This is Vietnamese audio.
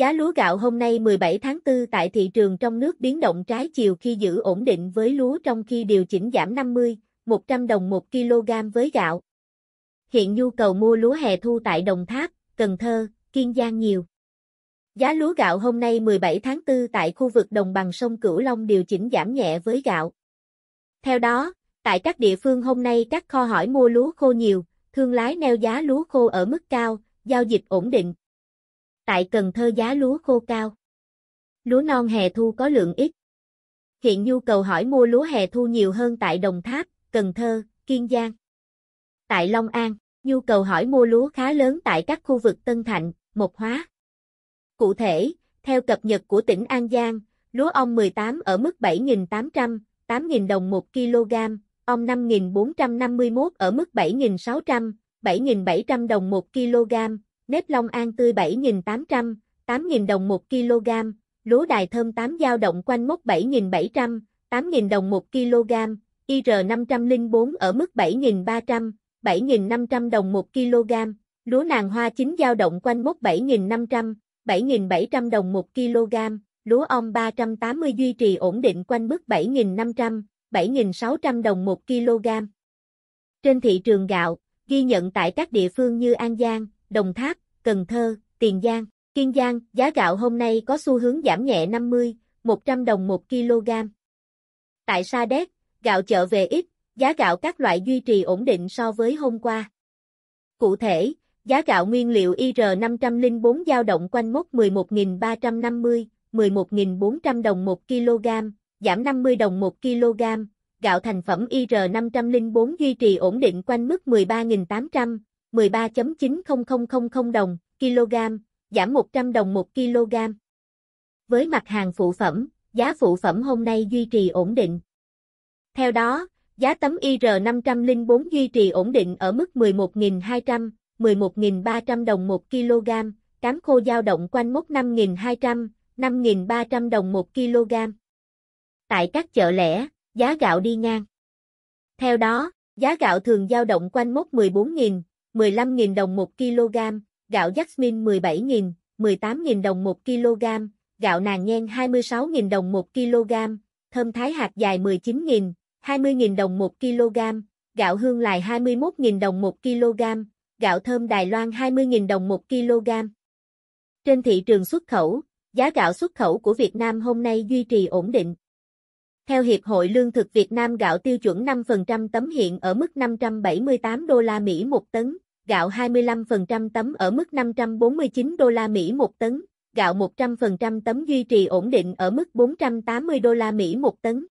Giá lúa gạo hôm nay 17 tháng 4 tại thị trường trong nước biến động trái chiều khi giữ ổn định với lúa trong khi điều chỉnh giảm 50, 100 đồng 1 kg với gạo. Hiện nhu cầu mua lúa hè thu tại Đồng Tháp, Cần Thơ, Kiên Giang nhiều. Giá lúa gạo hôm nay 17 tháng 4 tại khu vực đồng bằng sông Cửu Long điều chỉnh giảm nhẹ với gạo. Theo đó, tại các địa phương hôm nay các kho hỏi mua lúa khô nhiều, thương lái neo giá lúa khô ở mức cao, giao dịch ổn định tại Cần Thơ giá lúa khô cao. Lúa non hè thu có lượng ít. Hiện nhu cầu hỏi mua lúa hè thu nhiều hơn tại Đồng Tháp, Cần Thơ, Kiên Giang. Tại Long An, nhu cầu hỏi mua lúa khá lớn tại các khu vực Tân Thạnh, Mộc Hóa. Cụ thể, theo cập nhật của tỉnh An Giang, lúa ong 18 ở mức 7.800, 8.000 đồng 1 kg, ong 5.451 ở mức 7.600, 7.700 đồng 1 kg, nếp long an tươi 7.800, 8.000 đồng 1 kg, lúa đài thơm 8 dao động quanh mốc 7.700, 8.000 đồng 1 kg, IR504 ở mức 7.300, 7.500 đồng 1 kg, lúa nàng hoa chín dao động quanh mốc 7.500, 7.700 đồng 1 kg, lúa ong 380 duy trì ổn định quanh mức 7.500, 7.600 đồng 1 kg. Trên thị trường gạo, ghi nhận tại các địa phương như An Giang, Đồng Tháp, Cần Thơ, Tiền Giang, Kiên Giang, giá gạo hôm nay có xu hướng giảm nhẹ 50, 100 đồng 1 kg. Tại Sa Đéc, gạo chợ về ít, giá gạo các loại duy trì ổn định so với hôm qua. Cụ thể, giá gạo nguyên liệu IR504 dao động quanh mốc 11.350, 11.400 đồng 1 kg, giảm 50 đồng 1 kg, gạo thành phẩm IR504 duy trì ổn định quanh mức 13.800, 13.90000 đồng, kg, giảm 100 đồng 1 kg. Với mặt hàng phụ phẩm, giá phụ phẩm hôm nay duy trì ổn định. Theo đó, giá tấm IR504 duy trì ổn định ở mức 11.200, 11.300 đồng 1 kg, cám khô dao động quanh mốc 5.200, 5.300 đồng 1 kg. Tại các chợ lẻ, giá gạo đi ngang. Theo đó, giá gạo thường dao động quanh mốc 14.000, 15.000 đồng 1 kg, gạo Jasmine 17.000, 18.000 đồng 1 kg, gạo nàng nhen 26.000 đồng 1 kg, thơm thái hạt dài 19.000, 20.000 đồng 1 kg, gạo hương lài 21.000 đồng 1 kg, gạo thơm Đài Loan 20.000 đồng 1 kg. Trên thị trường xuất khẩu, giá gạo xuất khẩu của Việt Nam hôm nay duy trì ổn định. Theo Hiệp hội Lương thực Việt Nam gạo tiêu chuẩn 5% tấm hiện ở mức 578 đô la Mỹ một tấn, gạo 25% tấm ở mức 549 đô la Mỹ một tấn, gạo 100% tấm duy trì ổn định ở mức 480 đô la Mỹ một tấn.